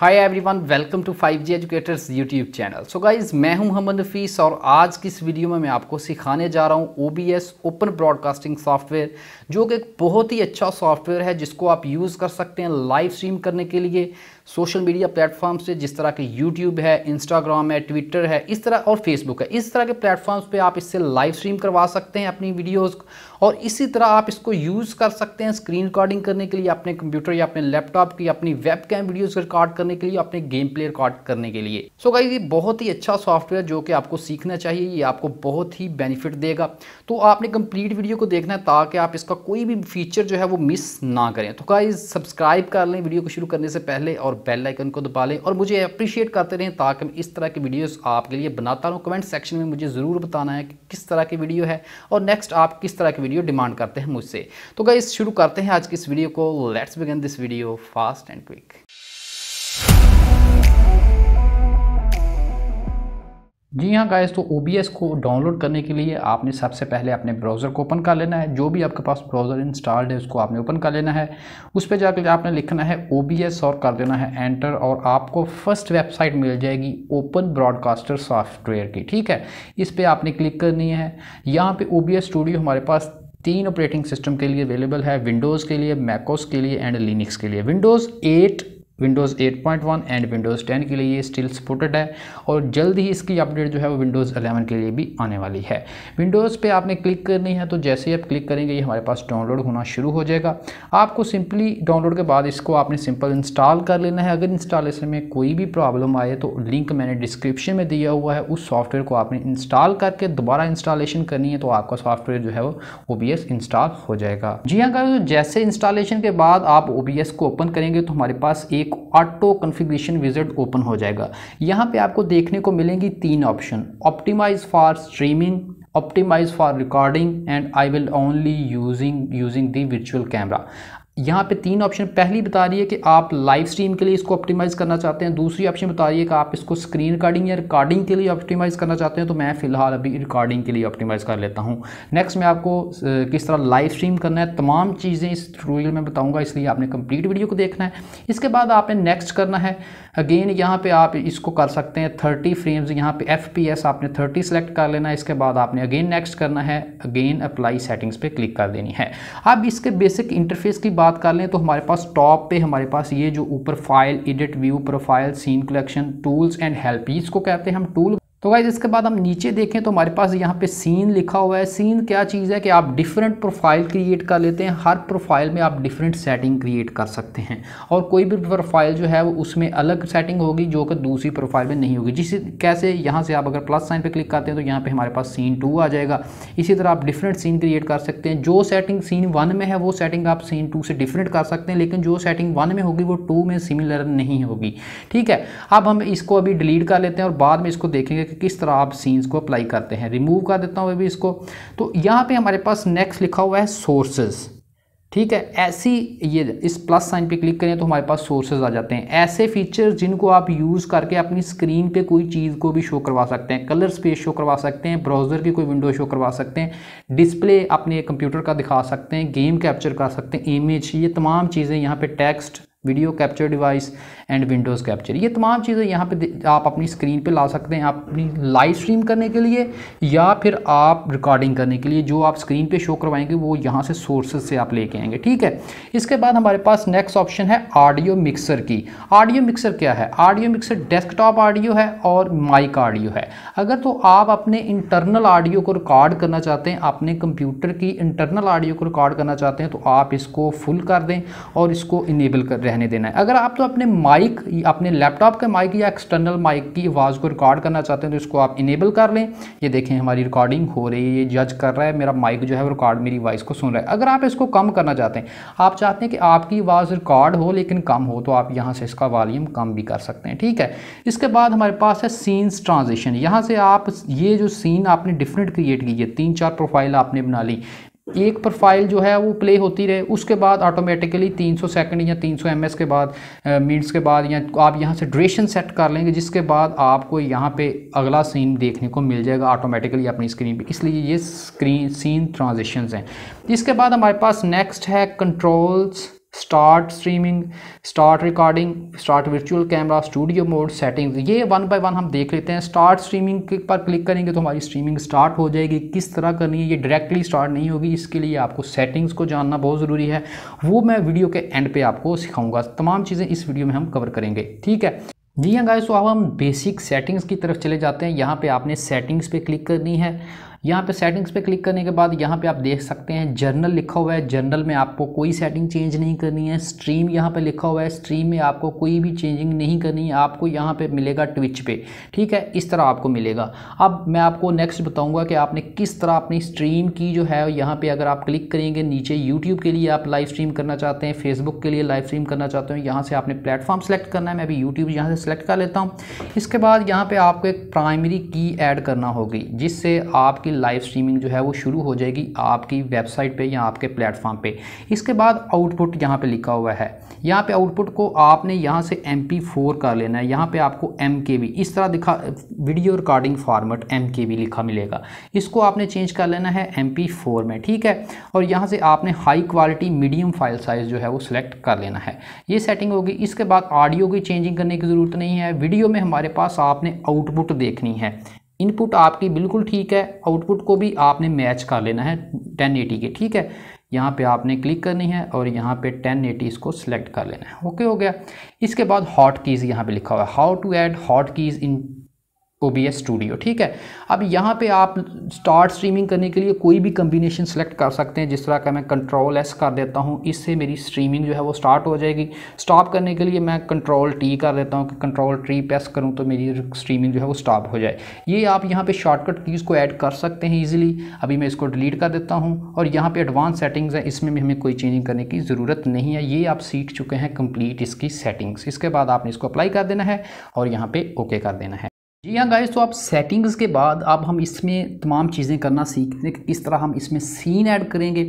hi everyone welcome to 5G educators YouTube channel so guys मैं हूं हमद नफीस और आज की इस वीडियो में मैं आपको सिखाने जा रहा हूं OBS ओपन ब्रॉडकास्टिंग सॉफ्टवेयर जो कि एक बहुत ही अच्छा सॉफ्टवेयर है जिसको आप यूज़ कर सकते हैं लाइव स्ट्रीम करने के लिए सोशल मीडिया प्लेटफॉर्म से जिस तरह के यूट्यूब है इंस्टाग्राम है ट्विटर है इस तरह और फेसबुक है इस तरह के प्लेटफॉर्म्स पे आप इससे लाइव स्ट्रीम करवा सकते हैं अपनी वीडियोस और इसी तरह आप इसको यूज़ कर सकते हैं स्क्रीन रिकॉर्डिंग करने के लिए अपने कंप्यूटर या अपने लैपटॉप की अपनी वेब कैम वीडियोज़ रिकॉर्ड करने के लिए अपने गेम प्ले रिकॉर्ड करने के लिए सो so गाइज ये बहुत ही अच्छा सॉफ्टवेयर जो कि आपको सीखना चाहिए ये आपको बहुत ही बेनिफिट देगा तो आपने कंप्लीट वीडियो को देखना है ताकि आप इसका कोई भी फीचर जो है वो मिस ना करें तो गाइज सब्सक्राइब कर लें वीडियो को शुरू करने से पहले और बेल आइकन को दबा लें और मुझे अप्रिशिएट करते रहें ताकि मैं इस तरह की वीडियोस आपके लिए बनाता रहूं कमेंट सेक्शन में मुझे ज़रूर बताना है कि किस तरह की वीडियो है और नेक्स्ट आप किस तरह की वीडियो डिमांड करते हैं मुझसे तो गई शुरू करते हैं आज की इस वीडियो को let's begin this video fast and quick जी हाँ गाइस तो ओ को डाउनलोड करने के लिए आपने सबसे पहले अपने ब्राउज़र को ओपन कर लेना है जो भी आपके पास ब्राउज़र इंस्टॉल्ड है उसको आपने ओपन कर लेना है उस पर जाकर आपने लिखना है ओ और कर देना है एंटर और आपको फर्स्ट वेबसाइट मिल जाएगी ओपन ब्रॉडकास्टर सॉफ्टवेयर की ठीक है इस पर आपने क्लिक करनी है यहाँ पर ओ स्टूडियो हमारे पास तीन ऑपरेटिंग सिस्टम के लिए अवेलेबल है विंडोज़ के लिए मैकोस के लिए एंड लिनिक्स के लिए Windows eight Windows 8.1 and Windows 10 के लिए ये स्टिल सपोर्टेड है और जल्द ही इसकी अपडेट जो है वो विंडोज़ 11 के लिए भी आने वाली है विंडोज़ पे आपने क्लिक करनी है तो जैसे ही आप क्लिक करेंगे ये हमारे पास डाउनलोड होना शुरू हो जाएगा आपको सिंपली डाउनलोड के बाद इसको आपने सिंपल इंस्टॉल कर लेना है अगर इंस्टॉलेशन में कोई भी प्रॉब्लम आए तो लिंक मैंने डिस्क्रिप्शन में दिया हुआ है उस सॉफ्टवेयर को आपने इंस्टॉल करके दोबारा इंस्टॉलेशन करनी है तो आपका सॉफ्टवेयर जो है वो ओ इंस्टॉल हो जाएगा जी हाँ अगर जैसे इंस्टॉलेशन के बाद आप ओ को ओपन करेंगे तो हमारे पास एक एक ऑटो कन्फिग्रेशन विजिट ओपन हो जाएगा यहाँ पे आपको देखने को मिलेंगी तीन option optimise for streaming optimise for recording and I will only using using the virtual camera यहाँ पे तीन ऑप्शन पहली बता रही है कि आप लाइव स्ट्रीम के लिए इसको ऑप्टिमाइज़ करना चाहते हैं दूसरी ऑप्शन बता रही है कि आप इसको स्क्रीन रिकॉर्डिंग या रिकॉर्डिंग के लिए ऑप्टिमाइज़ करना चाहते हैं तो मैं फ़िलहाल अभी रिकॉर्डिंग के लिए ऑप्टिमाइज़ कर लेता हूँ नेक्स्ट मैं आपको किस तरह लाइव स्ट्रीम करना है तमाम चीज़ें इस ट्यूटोरियल में बताऊँगा इसलिए आपने कंप्लीट वीडियो को देखना है इसके बाद आपने नेक्स्ट करना है अगेन यहाँ पर आप इसको कर सकते हैं थर्टी फ्रेम्स यहाँ पर एफ आपने थर्टी सेलेक्ट कर लेना है इसके बाद आपने अगेन नेक्स्ट करना है अगेन अप्लाई सेटिंग्स पर क्लिक कर देनी है अब इसके बेसिक इंटरफेस की बात बात कर लें तो हमारे पास टॉप पे हमारे पास ये जो ऊपर file edit view profile scene collection tools and help इसको कहते हैं हम टूल तो गाइज इसके बाद हम नीचे देखें तो हमारे पास यहाँ पे सीन लिखा हुआ है सीन क्या चीज़ है कि आप डिफरेंट प्रोफाइल क्रिएट कर लेते हैं हर प्रोफाइल में आप डिफरेंट सेटिंग क्रिएट कर सकते हैं और कोई भी प्रोफाइल जो है वो उसमें अलग सेटिंग होगी जो कि दूसरी प्रोफाइल में नहीं होगी जिस कैसे यहाँ से आप अगर प्लस साइन पर क्लिक करते हैं तो यहाँ पर हमारे पास सीन टू आ जाएगा इसी तरह आप डिफरेंट सीन क्रिएट कर सकते हैं जो सेटिंग सीन वन में है वो सेटिंग आप सीन टू से डिफरेंट कर सकते हैं लेकिन जो सेटिंग वन में होगी वो टू में सिमिलर नहीं होगी ठीक है अब हम इसको अभी डिलीट कर लेते हैं और बाद में इसको देखेंगे कि किस तरह आप सीन्स को अप्लाई करते हैं रिमूव कर देता हूँ अभी इसको तो यहाँ पे हमारे पास नेक्स्ट लिखा हुआ है सोर्सेज ठीक है ऐसी ये इस प्लस साइन पे क्लिक करें तो हमारे पास सोर्सेज आ जाते हैं ऐसे फीचर्स जिनको आप यूज़ करके अपनी स्क्रीन पे कोई चीज़ को भी शो करवा सकते हैं कलर स्पेस शो करवा सकते हैं ब्राउज़र की कोई विंडो शो करवा सकते हैं डिस्प्ले अपने कंप्यूटर का दिखा सकते हैं गेम कैप्चर कर सकते हैं इमेज ये तमाम चीज़ें यहाँ पर text video capture device and Windows capture ये तमाम चीज़ें यहाँ पे आप अपनी स्क्रीन पे ला सकते हैं आप अपनी लाइव स्ट्रीम करने के लिए या फिर आप रिकॉर्डिंग करने के लिए जो आप स्क्रीन पे शो करवाएंगे वो यहाँ से सोर्सेज से आप लेके आएंगे ठीक है इसके बाद हमारे पास नेक्स्ट ऑप्शन है ऑडियो मिक्सर की ऑडियो मिक्सर क्या है ऑडियो मिक्सर डेस्क ऑडियो है और माइक ऑडियो है अगर तो आप अपने इंटरनल ऑडियो को रिकॉर्ड करना चाहते हैं अपने कंप्यूटर की इंटरनल ऑडियो को रिकॉर्ड करना चाहते हैं तो आप इसको फुल कर दें और इसको इनेबल कर रहने देना है अगर आप तो अपने माइक अपने लैपटॉप के माइक या एक्सटर्नल माइक की आवाज़ को रिकॉर्ड करना चाहते हैं तो इसको आप इनेबल कर लें ये देखें हमारी रिकॉर्डिंग हो रही है ये जज कर रहा है मेरा माइक जो है वो रिकॉर्ड मेरी वॉइस को सुन रहा है अगर आप इसको कम करना चाहते हैं आप चाहते हैं कि आपकी आवाज़ रिकॉर्ड हो लेकिन कम हो तो आप यहाँ से इसका वॉल्यूम कम भी कर सकते हैं ठीक है इसके बाद हमारे पास है सीन्स ट्रांजिशन यहाँ से आप ये जो सीन आपने डिफरेंट क्रिएट की है तीन चार प्रोफाइल आपने बना ली एक प्रोफाइल जो है वो प्ले होती रहे उसके बाद ऑटोमेटिकली 300 सेकंड या 300 सौ के बाद मिनट्स के बाद या आप यहाँ से ड्रेशन सेट कर लेंगे जिसके बाद आपको यहाँ पे अगला सीन देखने को मिल जाएगा ऑटोमेटिकली अपनी स्क्रीन पे इसलिए ये स्क्रीन सीन ट्रांजिशंस हैं इसके बाद हमारे पास नेक्स्ट है controls start streaming start recording start virtual camera studio mode settings ये वन बाय वन हम देख लेते हैं स्टार्ट स्ट्रीमिंग पर क्लिक करेंगे तो हमारी स्ट्रीमिंग स्टार्ट हो जाएगी किस तरह करनी है ये डायरेक्टली स्टार्ट नहीं होगी इसके लिए आपको सेटिंग्स को जानना बहुत ज़रूरी है वो मैं वीडियो के एंड पे आपको सिखाऊंगा तमाम चीज़ें इस वीडियो में हम कवर करेंगे ठीक है जी हाँ गाय सो तो अब हम बेसिक सेटिंग्स की तरफ चले जाते हैं यहाँ पे आपने सेटिंग्स पे क्लिक करनी है यहाँ पे सेटिंग्स पे क्लिक करने के बाद यहाँ पे आप देख सकते हैं जर्नल लिखा हुआ है जर्नल में आपको कोई सेटिंग चेंज नहीं करनी है स्ट्रीम यहाँ पे लिखा हुआ है स्ट्रीम में आपको कोई भी चेंजिंग नहीं करनी है आपको यहाँ पे मिलेगा ट्विच पे ठीक है इस तरह आपको मिलेगा अब मैं आपको नेक्स्ट बताऊँगा कि आपने किस तरह अपनी स्ट्रीम की जो है यहाँ पर अगर आप क्लिक करेंगे नीचे यूट्यूब के लिए आप लाइव स्ट्रीम करना चाहते हैं फेसबुक के लिए लाइव स्ट्रीम करना चाहते हैं यहाँ से आपने प्लेटफॉर्म सेलेक्ट करना है मैं अभी यूट्यूब यहाँ से सेलेक्ट कर लेता हूँ इसके बाद यहाँ पर आपको एक प्राइमरी की एड करना होगी जिससे आपकी आपकी लाइव स्ट्रीमिंग जो है वो शुरू हो जाएगी आपकी वेबसाइट पे या आपके प्लेटफॉर्म पे इसके बाद आउटपुट यहाँ पे लिखा हुआ है यहाँ पे आउटपुट को आपने यहाँ से एम कर लेना है यहाँ पे आपको एम इस तरह दिखा वीडियो रिकॉर्डिंग फॉर्मेट एम लिखा मिलेगा इसको आपने चेंज कर लेना है एम में ठीक है और यहाँ से आपने high quality medium file size जो है वो सिलेक्ट कर लेना है ये सेटिंग होगी इसके बाद ऑडियो की चेंजिंग करने की ज़रूरत नहीं है वीडियो में हमारे पास आपने आउटपुट देखनी है इनपुट आपकी बिल्कुल ठीक है आउटपुट को भी आपने मैच कर लेना है 1080 के ठीक है यहाँ पे आपने क्लिक करनी है और यहाँ पे 1080 इसको सिलेक्ट कर लेना है ओके हो गया इसके बाद हॉट कीज़ यहाँ पे लिखा हुआ है how to add hot keys in O B S studio ठीक है अब यहाँ पे आप स्टार्ट स्ट्रीमिंग करने के लिए कोई भी कम्बिनेशन सेलेक्ट कर सकते हैं जिस तरह का मैं कंट्रोल एस कर देता हूँ इससे मेरी स्ट्रीमिंग जो है वो स्टार्ट हो जाएगी स्टॉप करने के लिए मैं कंट्रोल टी कर देता हूँ कि कंट्रोल ट्री प्रेस करूँ तो मेरी स्ट्रीमिंग जो है वो स्टॉप हो जाए ये आप यहाँ पर शॉर्टकट कीज़ को ऐड कर सकते हैं ईजिली अभी मैं इसको डिलीट कर देता हूँ और यहाँ पर एडवांस सेटिंग्स हैं इसमें भी हमें कोई चेंजिंग करने की ज़रूरत नहीं है ये आप सीख चुके हैं कम्प्लीट इसकी सेटिंग्स इसके बाद आपने इसको अप्लाई कर देना है और यहाँ पर ओके कर देना है जी हाँ गाइस तो आप सेटिंग्स के बाद अब हम इसमें तमाम चीज़ें करना सीखते हैं किस तरह हम इसमें सीन ऐड करेंगे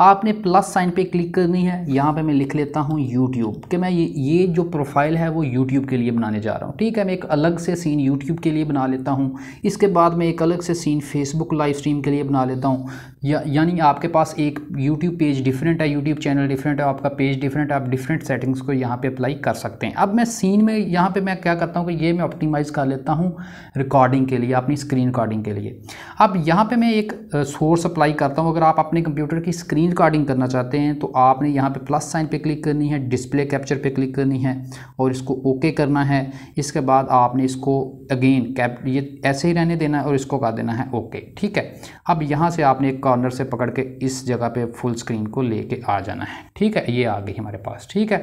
आपने प्लस साइन पे क्लिक करनी है यहाँ पे मैं लिख लेता हूँ यूट्यूब कि मैं ये ये जो प्रोफाइल है वो यूट्यूब के लिए बनाने जा रहा हूँ ठीक है मैं एक अलग से सीन यूट्यूब के लिए बना लेता हूँ इसके बाद मैं एक अलग से सीन फेसबुक लाइव स्ट्रीम के लिए बना लेता हूँ या यानी आपके पास एक YouTube पेज डिफरेंट है YouTube चैनल डिफरेंट है आपका पेज डिफरेंट है आप डिफरेंट सेटिंग्स को यहाँ पे अप्लाई कर सकते हैं अब मैं सीन में यहाँ पे मैं क्या करता हूँ कि ये मैं ऑप्टिमाइज़ कर लेता हूँ रिकॉर्डिंग के लिए अपनी स्क्रीन रिकॉर्डिंग के लिए अब यहाँ पे मैं एक सोर्स अप्लाई करता हूँ अगर आप अपने कंप्यूटर की स्क्रीन रिकॉर्डिंग करना चाहते हैं तो आपने यहाँ पर प्लस साइन पर क्लिक करनी है डिस्प्ले कैप्चर पर क्लिक करनी है और इसको ओके करना है इसके बाद आपने इसको अगेन कैप ये ऐसे ही रहने देना है और इसको कर देना है ओके ठीक है अब यहाँ से आपने एक कॉर्नर से पकड़ के इस जगह पे फुल स्क्रीन को लेके आ जाना है ठीक है ये आ गई हमारे पास ठीक है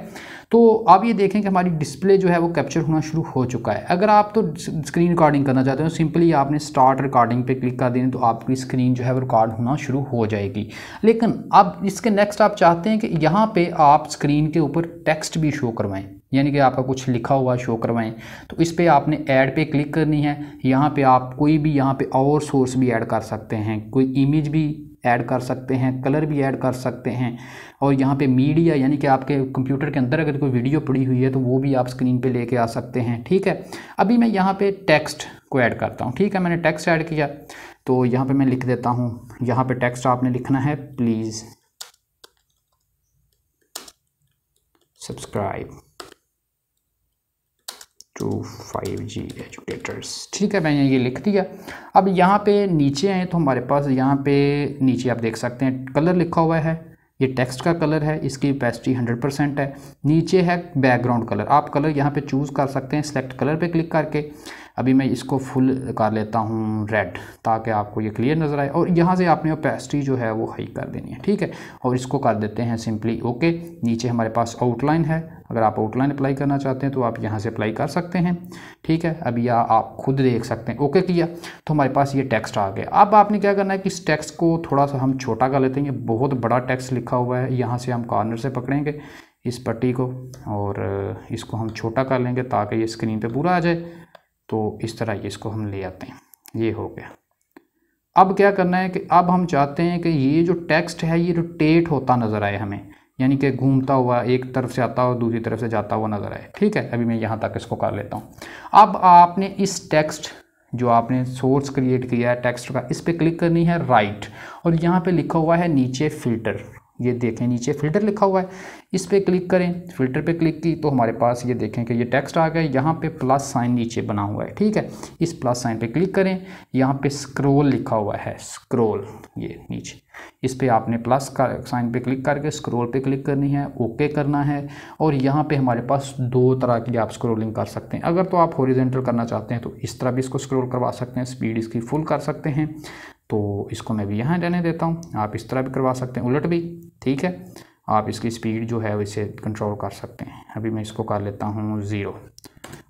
तो आप ये देखें कि हमारी डिस्प्ले जो है वो कैप्चर होना शुरू हो चुका है अगर आप तो स्क्रीन रिकॉर्डिंग करना चाहते हो सिंपली आपने स्टार्ट रिकॉर्डिंग पे क्लिक कर देने तो आपकी स्क्रीन जो है वो रिकॉर्ड होना शुरू हो जाएगी लेकिन अब इसके नेक्स्ट आप चाहते हैं कि यहाँ पर आप स्क्रीन के ऊपर टेक्स्ट भी शो करवाएँ यानी कि आपका कुछ लिखा हुआ शो करवाएं तो इस पर आपने ऐड पे क्लिक करनी है यहाँ पे आप कोई भी यहाँ पे और सोर्स भी ऐड कर सकते हैं कोई इमेज भी ऐड कर सकते हैं कलर भी ऐड कर सकते हैं और यहाँ पे मीडिया यानी कि आपके कंप्यूटर के अंदर अगर कोई वीडियो पड़ी हुई है तो वो भी आप स्क्रीन पे लेके आ सकते हैं ठीक है अभी मैं यहाँ पे टेक्स्ट को ऐड करता हूँ ठीक है मैंने टेक्स्ट ऐड किया तो यहाँ पे मैं लिख देता हूँ यहाँ पे टेक्स्ट आपने लिखना है please subscribe to five G educators ठीक है मैंने ये लिख दिया अब यहाँ पे नीचे आए तो हमारे पास यहाँ पे नीचे आप देख सकते हैं कलर लिखा हुआ है ये टेक्स्ट का कलर है इसकी कैपेसिटी 100 परसेंट है नीचे है बैकग्राउंड कलर आप कलर यहाँ पे चूज़ कर सकते हैं सेलेक्ट कलर पे क्लिक करके अभी मैं इसको फुल कर लेता हूँ रेड ताकि आपको ये क्लियर नज़र आए और यहाँ से आपने ओपेसिटी जो है वो हाई कर देनी है ठीक है और इसको कर देते हैं सिंपली ओके नीचे हमारे पास आउटलाइन है अगर आप आउटलाइन अप्लाई करना चाहते हैं तो आप यहाँ से अप्लाई कर सकते हैं ठीक है अब या आप खुद देख सकते हैं ओके किया तो हमारे पास ये टेक्स्ट आ गया अब आपने क्या करना है कि इस टेक्स्ट को थोड़ा सा हम छोटा कर लेते हैं ये बहुत बड़ा टेक्स्ट लिखा हुआ है यहाँ से हम कॉर्नर से पकड़ेंगे इस पट्टी को और इसको हम छोटा कर लेंगे ताकि ये स्क्रीन पर पूरा आ जाए तो इस तरह ये इसको हम ले आते हैं ये हो गया अब क्या करना है कि अब हम चाहते हैं कि ये जो टेक्स्ट है ये रोटेट होता नज़र आए हमें यानी कि घूमता हुआ एक तरफ से आता हुआ दूसरी तरफ से जाता हुआ नज़र आए ठीक है अभी मैं यहाँ तक इसको कर लेता हूँ अब आपने इस टेक्स्ट जो आपने सोर्स क्रिएट किया है टेक्स्ट का इस पर क्लिक करनी है राइट और यहाँ पे लिखा हुआ है नीचे फ़िल्टर ये देखें नीचे फ़िल्टर लिखा हुआ है इस पर क्लिक करें फ़िल्टर पे क्लिक की तो हमारे पास ये देखें कि ये टेक्स्ट आ गया यहाँ पे प्लस साइन नीचे बना हुआ है ठीक है इस प्लस साइन पे क्लिक करें यहाँ पे स्क्रोल लिखा हुआ है स्क्रोल ये नीचे इस पर आपने प्लस का साइन पे क्लिक करके स्क्रोल पे क्लिक करनी है ओके करना है और यहाँ पे हमारे पास दो तरह की आप स्क्रोलिंग कर सकते हैं अगर तो आप हॉरिजेंटल करना चाहते हैं तो इस तरह भी इसको स्क्रोल करवा सकते हैं स्पीड इसकी फुल कर सकते हैं तो इसको मैं भी यहाँ रहने देता हूँ आप इस तरह भी करवा सकते हैं उलट भी ठीक है आप इसकी स्पीड जो है इसे कंट्रोल कर सकते हैं अभी मैं इसको कर लेता हूँ ज़ीरो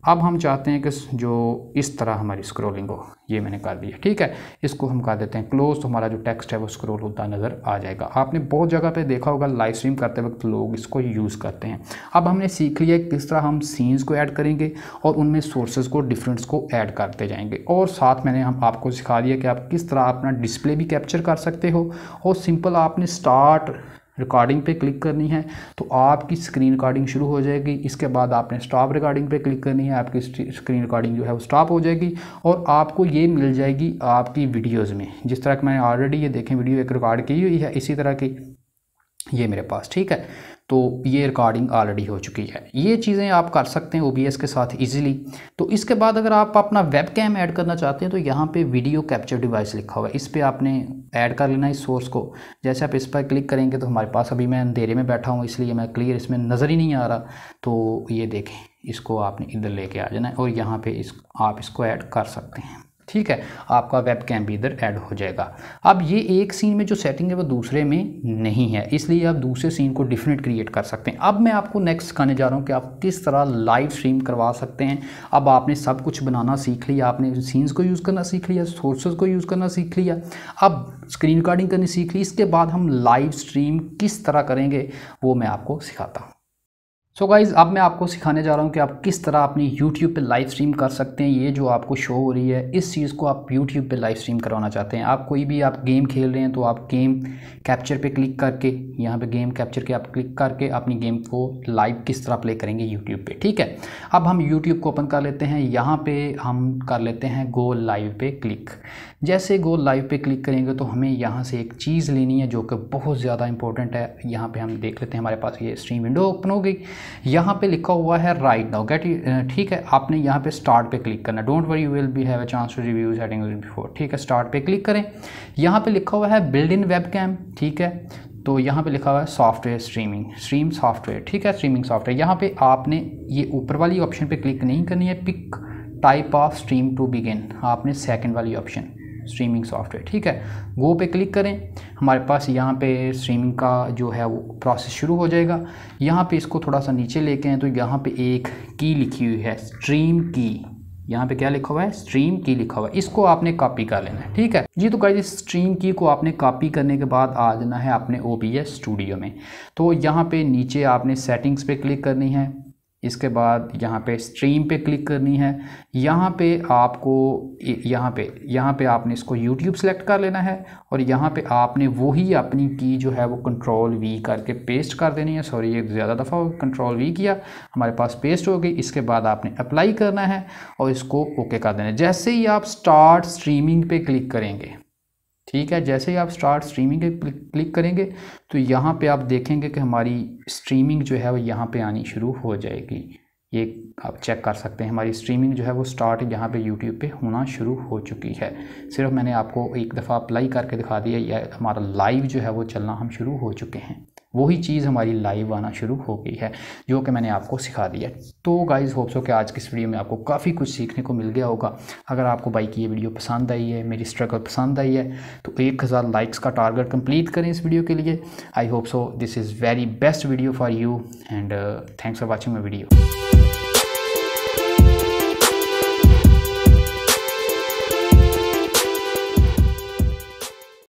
अब हम चाहते हैं कि जो इस तरह हमारी स्क्रोलिंग हो ये मैंने कर दिया ठीक है इसको हम कर देते हैं क्लोज तो हमारा जो टेक्स्ट है वो स्क्रोल होता नज़र आ जाएगा आपने बहुत जगह पे देखा होगा लाइव स्ट्रीम करते वक्त लोग इसको यूज़ करते हैं अब हमने सीख लिया किस तरह हम सीन्स को ऐड करेंगे और उनमें सोर्सेज को डिफरेंट्स को ऐड करते जाएंगे और साथ मैंने हम आपको सिखा दिया कि आप किस तरह अपना डिस्प्ले भी कैप्चर कर सकते हो और सिंपल आपने स्टार्ट रिकॉर्डिंग पे क्लिक करनी है तो आपकी स्क्रीन रिकॉर्डिंग शुरू हो जाएगी इसके बाद आपने स्टॉप रिकॉर्डिंग पे क्लिक करनी है आपकी स्क्रीन रिकॉर्डिंग जो है वो स्टॉप हो जाएगी और आपको ये मिल जाएगी आपकी वीडियोज़ में जिस तरह की मैंने ऑलरेडी ये देखें वीडियो एक रिकॉर्ड की हुई है इसी तरह की ये मेरे पास ठीक है तो ये रिकॉर्डिंग ऑलरेडी हो चुकी है ये चीज़ें आप कर सकते हैं ओ के साथ ईजिली तो इसके बाद अगर आप अपना वेब कैम ऐड करना चाहते हैं तो यहाँ पे वीडियो कैप्चर डिवाइस लिखा हुआ है इस पर आपने ऐड कर लेना इस सोर्स को जैसे आप इस पर क्लिक करेंगे तो हमारे पास अभी मैं अंधेरे में बैठा हूँ इसलिए मैं क्लियर इसमें नज़र ही नहीं आ रहा तो ये देखें इसको आपने इधर लेके आ जाना है और यहाँ पे इस आप इसको ऐड कर सकते हैं ठीक है आपका वेब कैम भी इधर ऐड हो जाएगा अब ये एक सीन में जो सेटिंग है वो दूसरे में नहीं है इसलिए आप दूसरे सीन को डिफिनेट क्रिएट कर सकते हैं अब मैं आपको नेक्स्ट सिखाने जा रहा हूँ कि आप किस तरह लाइव स्ट्रीम करवा सकते हैं अब आपने सब कुछ बनाना सीख लिया आपने सीन्स को यूज़ करना सीख लिया सोर्सेज को यूज़ करना सीख लिया अब स्क्रीन रिकॉर्डिंग करनी सीख ली इसके बाद हम लाइव स्ट्रीम किस तरह करेंगे वो मैं आपको सिखाता हूँ सो so गाइज़ अब मैं आपको सिखाने जा रहा हूँ कि आप किस तरह अपनी YouTube पे लाइव स्ट्रीम कर सकते हैं ये जो आपको शो हो रही है इस चीज़ को आप YouTube पे लाइव स्ट्रीम करवाना चाहते हैं आप कोई भी आप गेम खेल रहे हैं तो आप गेम कैप्चर पे क्लिक करके यहाँ पे गेम कैप्चर के आप क्लिक करके अपनी गेम को लाइव किस तरह प्ले करेंगे यूट्यूब पर ठीक है अब हम यूट्यूब को ओपन कर लेते हैं यहाँ पर हम कर लेते हैं गो लाइव पे क्लिक जैसे गो लाइव पे क्लिक करेंगे तो हमें यहाँ से एक चीज़ लेनी है जो कि बहुत ज़्यादा इंपॉर्टेंट है यहाँ पर हम देख लेते हैं हमारे पास ये स्ट्रीम विंडो ओपन हो गई यहाँ पे लिखा हुआ है राइट नाउ गेट ठीक है आपने यहाँ पे स्टार्ट पे क्लिक करना don't worry you will be have a chance to review setting before ठीक है स्टार्ट पे क्लिक करें यहाँ पे लिखा हुआ है बिल्ड इन वेब कैम ठीक है तो यहाँ पे लिखा हुआ है सॉफ्टवेयर स्ट्रीमिंग स्ट्रीम सॉफ्टवेयर ठीक है स्ट्रीमिंग सॉफ्टवेयर यहाँ पे आपने ये ऊपर वाली ऑप्शन पे क्लिक नहीं करनी है pick type of stream to begin आपने सेकंड वाली ऑप्शन स्ट्रीमिंग सॉफ्टवेयर ठीक है गो पे क्लिक करें हमारे पास यहाँ पे स्ट्रीमिंग का जो है वो प्रोसेस शुरू हो जाएगा यहाँ पे इसको थोड़ा सा नीचे लेके हैं तो यहाँ पे एक की लिखी हुई है स्ट्रीम की यहाँ पे क्या लिखा हुआ है स्ट्रीम की लिखा हुआ है इसको आपने कॉपी कर लेना है ठीक है ये तो कह स्ट्रीम की को आपने कॉपी करने के बाद आ जाना है अपने ओ स्टूडियो में तो यहाँ पे नीचे आपने सेटिंग्स पे क्लिक करनी है इसके बाद यहाँ पे स्ट्रीम पे क्लिक करनी है यहाँ पे आपको यहाँ पे यहाँ पे आपने इसको यूट्यूब सेलेक्ट कर लेना है और यहाँ पे आपने वही अपनी की जो है वो कंट्रोल वी करके पेस्ट कर देनी है सॉरी एक ज़्यादा दफ़ा कंट्रोल वी किया हमारे पास पेस्ट हो गई इसके बाद आपने अप्लाई करना है और इसको ओके कर देना है जैसे ही आप स्टार्ट स्ट्रीमिंग पर क्लिक करेंगे ठीक है जैसे ही आप स्टार्ट स्ट्रीमिंग क्लिक करेंगे तो यहाँ पे आप देखेंगे कि हमारी स्ट्रीमिंग जो है वो यहाँ पे आनी शुरू हो जाएगी ये आप चेक कर सकते हैं हमारी स्ट्रीमिंग जो है वो स्टार्ट यहाँ पे यूट्यूब पे होना शुरू हो चुकी है सिर्फ मैंने आपको एक दफ़ा अप्लाई करके दिखा दिया या हमारा लाइव जो है वो चलना हम शुरू हो चुके हैं वही चीज़ हमारी लाइव आना शुरू हो गई है जो कि मैंने आपको सिखा दिया है तो गाइज़ होप्सो कि आज की इस वीडियो में आपको काफ़ी कुछ सीखने को मिल गया होगा अगर आपको बाई की ये वीडियो पसंद आई है मेरी स्ट्रगल पसंद आई है तो एक हज़ार लाइक्स का टारगेट कंप्लीट करें इस वीडियो के लिए I hope so this is very best video for you and thanks for watching my video